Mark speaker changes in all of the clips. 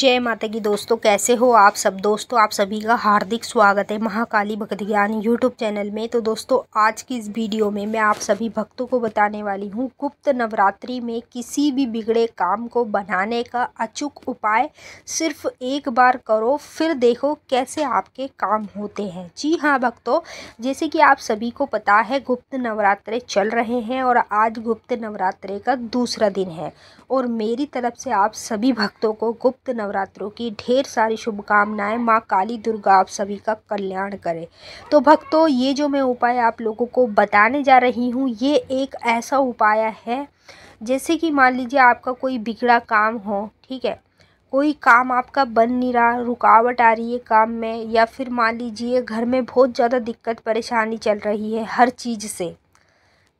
Speaker 1: जय माता की दोस्तों कैसे हो आप सब दोस्तों आप सभी का हार्दिक स्वागत है महाकाली भक्त ज्ञान यूट्यूब चैनल में तो दोस्तों आज की इस वीडियो में मैं आप सभी भक्तों को बताने वाली हूँ गुप्त नवरात्रि में किसी भी बिगड़े काम को बनाने का अचूक उपाय सिर्फ एक बार करो फिर देखो कैसे आपके काम होते हैं जी हाँ भक्तों जैसे कि आप सभी को पता है गुप्त नवरात्रे चल रहे हैं और आज गुप्त नवरात्रे का दूसरा दिन है और मेरी तरफ से आप सभी भक्तों को गुप्त नवरात्रों की ढेर सारी शुभकामनाएं माँ काली दुर्गा आप सभी का कल्याण करे तो भक्तों ये जो मैं उपाय आप लोगों को बताने जा रही हूँ ये एक ऐसा उपाय है जैसे कि मान लीजिए आपका कोई बिगड़ा काम हो ठीक है कोई काम आपका बन नहीं रहा रुकावट आ रही है काम में या फिर मान लीजिए घर में बहुत ज़्यादा दिक्कत परेशानी चल रही है हर चीज़ से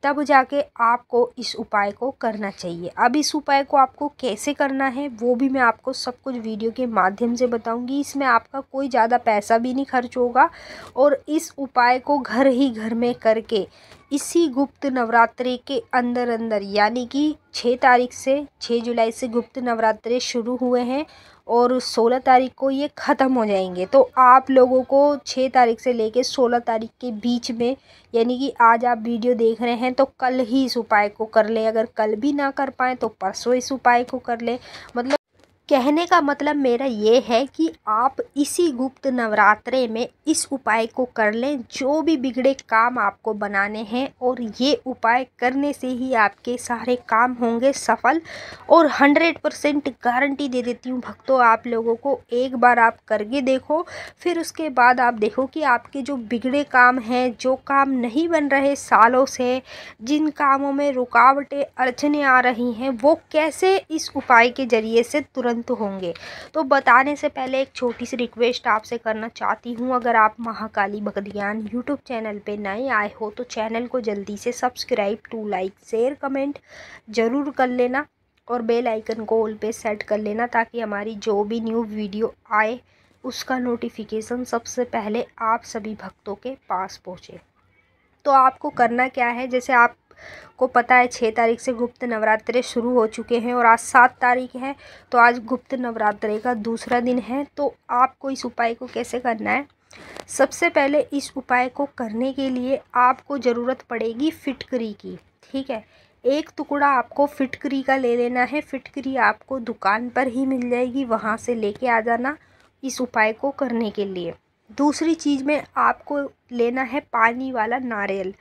Speaker 1: तब जाके आपको इस उपाय को करना चाहिए अब इस उपाय को आपको कैसे करना है वो भी मैं आपको सब कुछ वीडियो के माध्यम से बताऊंगी इसमें आपका कोई ज़्यादा पैसा भी नहीं खर्च होगा और इस उपाय को घर ही घर में करके इसी गुप्त नवरात्रि के अंदर अंदर यानी कि छः तारीख से छः जुलाई से गुप्त नवरात्रे शुरू हुए हैं और सोलह तारीख को ये ख़त्म हो जाएंगे तो आप लोगों को छः तारीख से लेके सोलह तारीख के बीच में यानी कि आज आप वीडियो देख रहे हैं तो कल ही इस उपाय को कर लें अगर कल भी ना कर पाएँ तो परसों इस उपाय को कर लें मतलब कहने का मतलब मेरा ये है कि आप इसी गुप्त नवरात्रे में इस उपाय को कर लें जो भी बिगड़े काम आपको बनाने हैं और ये उपाय करने से ही आपके सारे काम होंगे सफल और हंड्रेड परसेंट गारंटी दे देती हूँ भक्तों आप लोगों को एक बार आप करके देखो फिर उसके बाद आप देखो कि आपके जो बिगड़े काम हैं जो काम नहीं बन रहे सालों से जिन कामों में रुकावटें अड़चने आ रही हैं वो कैसे इस उपाय के ज़रिए से तुरंत ख़त्म तो होंगे तो बताने से पहले एक छोटी सी रिक्वेस्ट आपसे करना चाहती हूँ अगर आप महाकाली बगदियान यूट्यूब चैनल पे नए आए हो तो चैनल को जल्दी से subscribe to like share comment ज़रूर कर लेना और बेल आइकन को ऑल पे सेट कर लेना ताकि हमारी जो भी न्यू वीडियो आए उसका नोटिफिकेशन सबसे पहले आप सभी भक्तों के पास पहुँचे तो आपको करना क्या है जैसे आप को पता है छः तारीख से गुप्त नवरात्रे शुरू हो चुके हैं और आज सात तारीख है तो आज गुप्त नवरात्रे का दूसरा दिन है तो आपको इस उपाय को कैसे करना है सबसे पहले इस उपाय को करने के लिए आपको ज़रूरत पड़ेगी फिटकरी की ठीक है एक टुकड़ा आपको फिटकरी का ले लेना है फिटकरी आपको दुकान पर ही मिल जाएगी वहाँ से लेके आ जाना इस उपाय को करने के लिए दूसरी चीज़ में आपको लेना है पानी वाला नारियल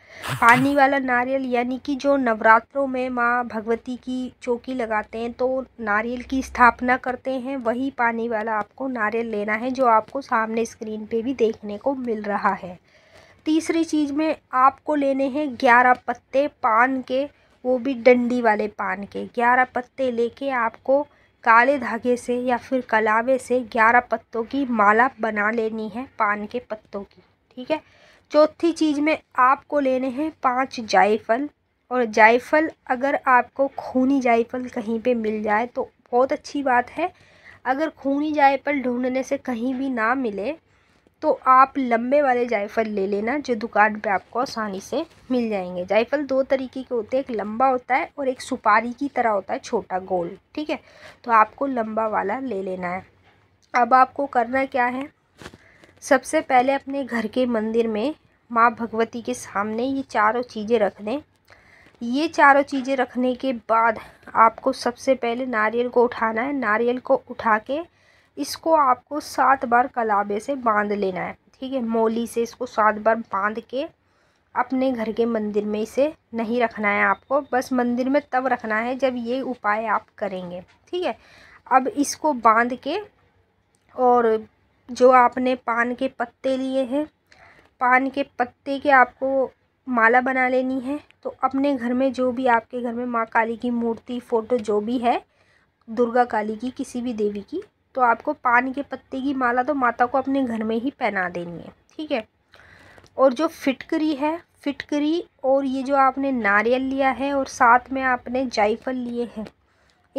Speaker 1: पानी वाला नारियल यानी कि जो नवरात्रों में माँ भगवती की चौकी लगाते हैं तो नारियल की स्थापना करते हैं वही पानी वाला आपको नारियल लेना है जो आपको सामने स्क्रीन पे भी देखने को मिल रहा है तीसरी चीज़ में आपको लेने हैं ग्यारह पत्ते पान के वो भी डंडी वाले पान के ग्यारह पत्ते लेके आपको काले धागे से या फिर कलावे से ग्यारह पत्तों की माला बना लेनी है पान के पत्तों की ठीक है चौथी चीज़ में आपको लेने हैं पांच जायफल और जायफल अगर आपको खूनी जायफल कहीं पे मिल जाए तो बहुत अच्छी बात है अगर खूनी जायफल ढूंढने से कहीं भी ना मिले तो आप लंबे वाले जायफल ले लेना जो दुकान पे आपको आसानी से मिल जाएंगे जायफल दो तरीके के होते हैं एक लंबा होता है और एक सुपारी की तरह होता है छोटा गोल ठीक है तो आपको लंबा वाला ले लेना है अब आपको करना क्या है सबसे पहले अपने घर के मंदिर में माँ भगवती के सामने ये चारों चीज़ें रख दें ये चारों चीज़ें रखने के बाद आपको सबसे पहले नारियल को उठाना है नारियल को उठा के इसको आपको सात बार कलाबे से बांध लेना है ठीक है मोली से इसको सात बार बांध के अपने घर के मंदिर में इसे नहीं रखना है आपको बस मंदिर में तब रखना है जब ये उपाय आप करेंगे ठीक है अब इसको बांध के और जो आपने पान के पत्ते लिए हैं पान के पत्ते के आपको माला बना लेनी है तो अपने घर में जो भी आपके घर में माँ काली की मूर्ति फ़ोटो जो भी है दुर्गा काली की किसी भी देवी की तो आपको पान के पत्ते की माला तो माता को अपने घर में ही पहना देनी है ठीक है और जो फिटकरी है फिटकरी और ये जो आपने नारियल लिया है और साथ में आपने जायफल लिए हैं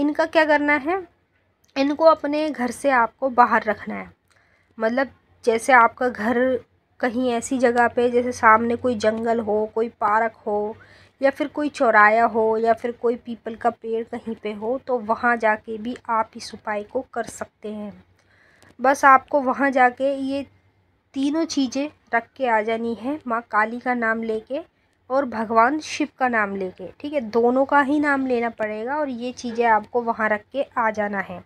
Speaker 1: इनका क्या करना है इनको अपने घर से आपको बाहर रखना है मतलब जैसे आपका घर कहीं ऐसी जगह पे जैसे सामने कोई जंगल हो कोई पार्क हो या फिर कोई चौराया हो या फिर कोई पीपल का पेड़ कहीं पे हो तो वहाँ जाके भी आप इस उपाय को कर सकते हैं बस आपको वहाँ जाके ये तीनों चीज़ें रख के आ जानी है माँ काली का नाम लेके और भगवान शिव का नाम लेके ठीक है दोनों का ही नाम लेना पड़ेगा और ये चीज़ें आपको वहाँ रख के आ जाना है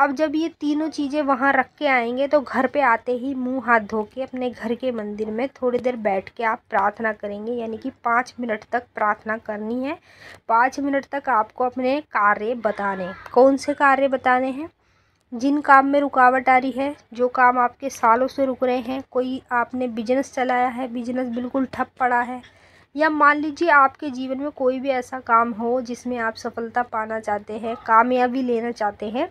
Speaker 1: अब जब ये तीनों चीज़ें वहाँ रख के आएंगे तो घर पे आते ही मुंह हाथ धो के अपने घर के मंदिर में थोड़ी देर बैठ के आप प्रार्थना करेंगे यानी कि पाँच मिनट तक प्रार्थना करनी है पाँच मिनट तक आपको अपने कार्य बताने कौन से कार्य बताने हैं जिन काम में रुकावट आ रही है जो काम आपके सालों से रुक रहे हैं कोई आपने बिजनेस चलाया है बिजनेस बिल्कुल ठप पड़ा है या मान लीजिए आपके जीवन में कोई भी ऐसा काम हो जिसमें आप सफलता पाना चाहते हैं कामयाबी लेना चाहते हैं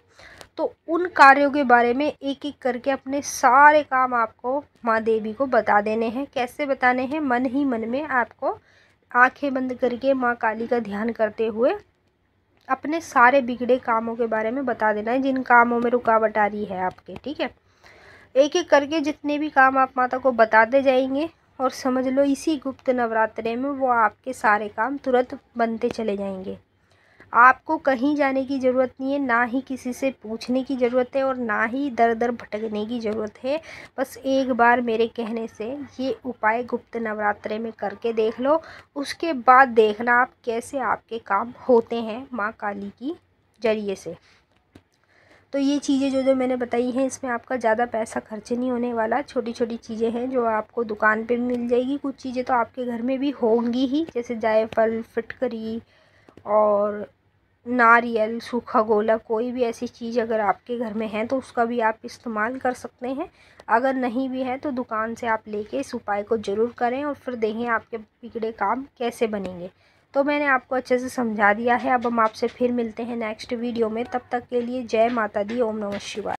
Speaker 1: तो उन कार्यों के बारे में एक एक करके अपने सारे काम आपको माँ देवी को बता देने हैं कैसे बताने हैं मन ही मन में आपको आंखें बंद करके माँ काली का ध्यान करते हुए अपने सारे बिगड़े कामों के बारे में बता देना है जिन कामों में रुकावट आ रही है आपके ठीक है एक एक करके जितने भी काम आप माता को बताते जाएंगे और समझ लो इसी गुप्त नवरात्रे में वो आपके सारे काम तुरंत बनते चले जाएंगे आपको कहीं जाने की ज़रूरत नहीं है ना ही किसी से पूछने की ज़रूरत है और ना ही दर दर भटकने की ज़रूरत है बस एक बार मेरे कहने से ये उपाय गुप्त नवरात्रे में करके देख लो उसके बाद देखना आप कैसे आपके काम होते हैं माँ काली की जरिए से तो ये चीज़ें जो जो मैंने बताई हैं इसमें आपका ज़्यादा पैसा खर्च नहीं होने वाला छोटी छोटी चीज़ें हैं जो आपको दुकान पे भी मिल जाएगी कुछ चीज़ें तो आपके घर में भी होंगी ही जैसे जायफल फिटकरी और नारियल सूखा गोला कोई भी ऐसी चीज़ अगर आपके घर में है तो उसका भी आप इस्तेमाल कर सकते हैं अगर नहीं भी है तो दुकान से आप लेके इस उपाय को ज़रूर करें और फिर देखें आपके बिगड़े काम कैसे बनेंगे तो मैंने आपको अच्छे से समझा दिया है अब हम आपसे फिर मिलते हैं नेक्स्ट वीडियो में तब तक के लिए जय माता दी ओम नमः शिवाय